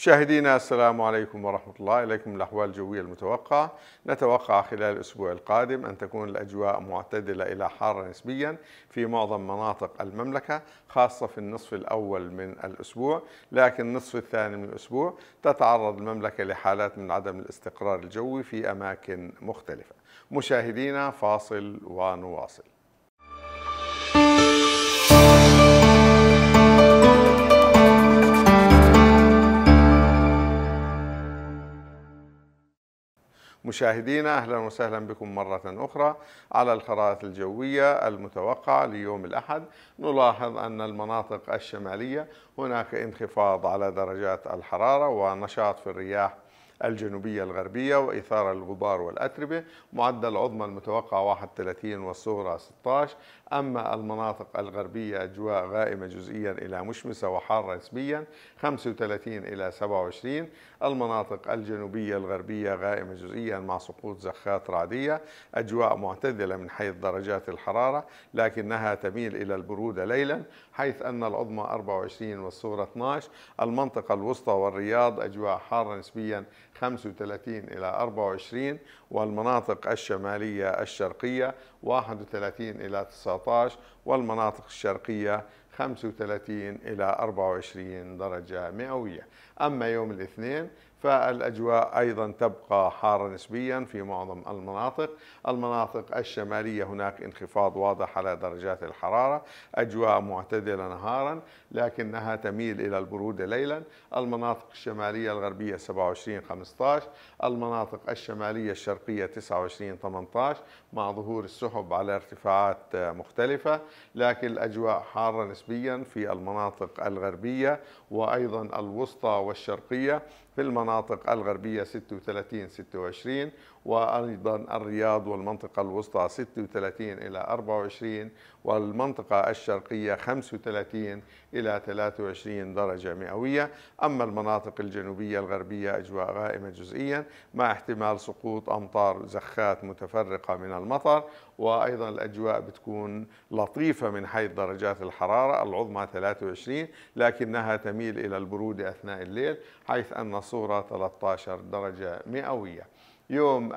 مشاهدينا السلام عليكم ورحمة الله إليكم الأحوال الجوية المتوقعة نتوقع خلال الأسبوع القادم أن تكون الأجواء معتدلة إلى حارة نسبيا في معظم مناطق المملكة خاصة في النصف الأول من الأسبوع لكن النصف الثاني من الأسبوع تتعرض المملكة لحالات من عدم الاستقرار الجوي في أماكن مختلفة مشاهدينا فاصل ونواصل مشاهدينا أهلا وسهلا بكم مرة أخرى على الخرائط الجوية المتوقعة ليوم الأحد نلاحظ أن المناطق الشمالية هناك انخفاض على درجات الحرارة ونشاط في الرياح الجنوبية الغربية وإثارة الغبار والأتربة معدل عظمى المتوقع 31 والصغرى 16 أما المناطق الغربية أجواء غائمة جزئيا إلى مشمسة وحارة نسبيا 35 إلى 27 المناطق الجنوبية الغربية غائمة جزئيا مع سقوط زخات رعدية أجواء معتدلة من حيث درجات الحرارة لكنها تميل إلى البرودة ليلا حيث أن العظمى 24 والصغرى 12 المنطقة الوسطى والرياض أجواء حارة نسبيا 35 إلى 24 والمناطق الشمالية الشرقية 31 إلى 19 والمناطق الشرقية 35 إلى 24 درجة مئوية أما يوم الاثنين فالأجواء أيضا تبقى حارة نسبيا في معظم المناطق المناطق الشمالية هناك انخفاض واضح على درجات الحرارة أجواء معتدلة نهارا لكنها تميل إلى البرودة ليلا المناطق الشمالية الغربية 27 15 المناطق الشمالية الشرقية 29 18 مع ظهور السحب على ارتفاعات مختلفة لكن الأجواء حارة نسبيا في المناطق الغربية وأيضا الوسطى والشرقية في المناطق المناطق الغربية 36 26 وايضا الرياض والمنطقه الوسطى 36 الى 24 والمنطقه الشرقيه 35 الى 23 درجه مئويه، اما المناطق الجنوبيه الغربيه اجواء غائمه جزئيا مع احتمال سقوط امطار زخات متفرقه من المطر وايضا الاجواء بتكون لطيفه من حيث درجات الحراره العظمى 23 لكنها تميل الى البروده اثناء الليل حيث ان الصوره 13 درجه مئويه. يوم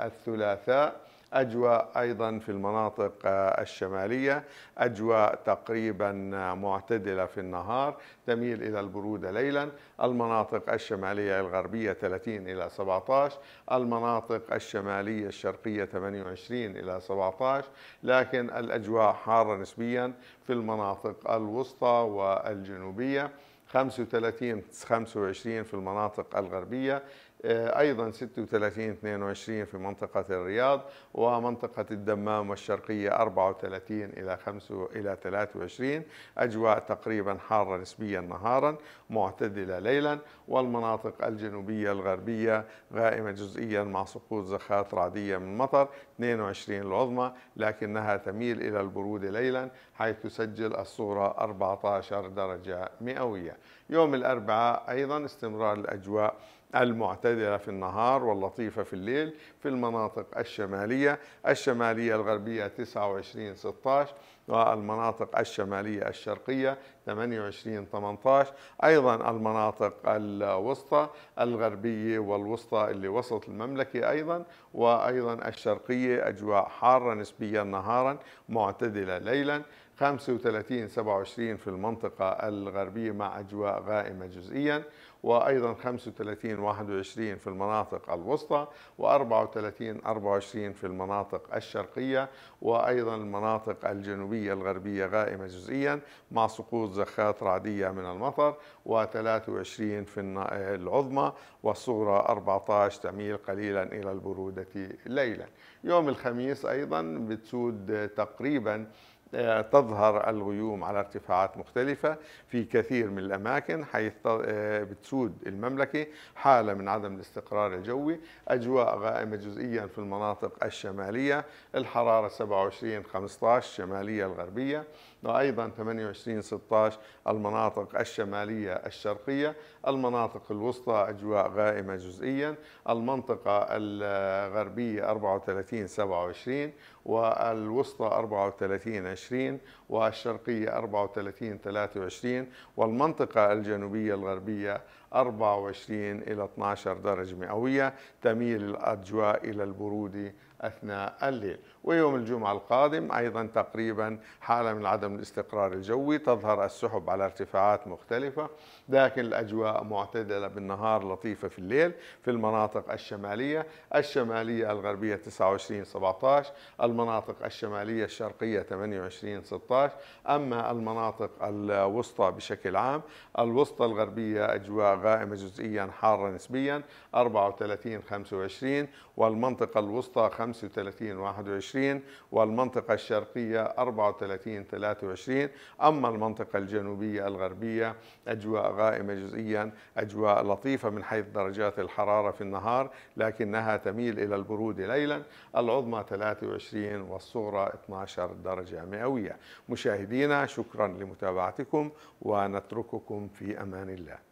الثلاثاء أجواء أيضا في المناطق آه، الشمالية أجواء تقريبا آه، معتدلة في النهار تميل إلى البرودة ليلا المناطق الشمالية الغربية 30 إلى 17 المناطق الشمالية الشرقية 28 إلى 17 لكن الأجواء حارة نسبيا في المناطق الوسطى والجنوبية 35 25 في المناطق الغربية آه، ايضا 36 22 في منطقه الرياض ومنطقه الدمام والشرقيه 34 الى 5 الى 23 اجواء تقريبا حاره نسبيا نهارا معتدله ليلا والمناطق الجنوبيه الغربيه غائمه جزئيا مع سقوط زخات رعديه من مطر 22 العظمى لكنها تميل الى البروده ليلا حيث تسجل الصوره 14 درجه مئويه يوم الاربعاء ايضا استمرار الاجواء المعتدلة في النهار واللطيفة في الليل في المناطق الشمالية الشمالية الغربية 29 16 والمناطق الشمالية الشرقية 28 18 أيضا المناطق الوسطى الغربية والوسطى اللي وسط المملكة أيضا وأيضا الشرقية أجواء حارة نسبيا نهارا معتدلة ليلا 35 27 في المنطقة الغربية مع أجواء غائمة جزئيا وأيضا 35 21 في المناطق الوسطى و34 24 في المناطق الشرقية وأيضا المناطق الجنوبية الجنوبية الغربية غائمة جزئيا مع سقوط زخات رعدية من المطر و23 في العظمى والصغرى 14 تميل قليلا إلى البرودة ليلا يوم الخميس أيضا بتسود تقريبا تظهر الغيوم على ارتفاعات مختلفة في كثير من الأماكن حيث آه، بتسود المملكة حالة من عدم الاستقرار الجوي أجواء غائمة جزئيا في المناطق الشمالية الحرارة 27 15 شماليه الغربية وأيضا 28 16 المناطق الشمالية الشرقية المناطق الوسطى أجواء غائمة جزئيا المنطقة الغربية 34 27 والوسطى 34 20 20 والشرقية 34 23 والمنطقة الجنوبية الغربية 24 إلى 12 درجة مئوية تميل الأجواء إلى البرودة أثناء الليل ويوم الجمعة القادم أيضا تقريبا حالة من عدم الاستقرار الجوي تظهر السحب على ارتفاعات مختلفة لكن الأجواء معتدلة بالنهار لطيفة في الليل في المناطق الشمالية الشمالية الغربية 29 17 المناطق الشمالية الشرقية 28 16 أما المناطق الوسطى بشكل عام الوسطى الغربية أجواء غائمة جزئيا حارة نسبيا 34 25 والمنطقة الوسطى 35 21 والمنطقة الشرقية 34 23 أما المنطقة الجنوبية الغربية أجواء غائمة جزئيا أجواء لطيفة من حيث درجات الحرارة في النهار لكنها تميل إلى البرودة ليلا العظمى 23 والصغرى 12 درجة مئوية مشاهدينا شكرا لمتابعتكم ونترككم في أمان الله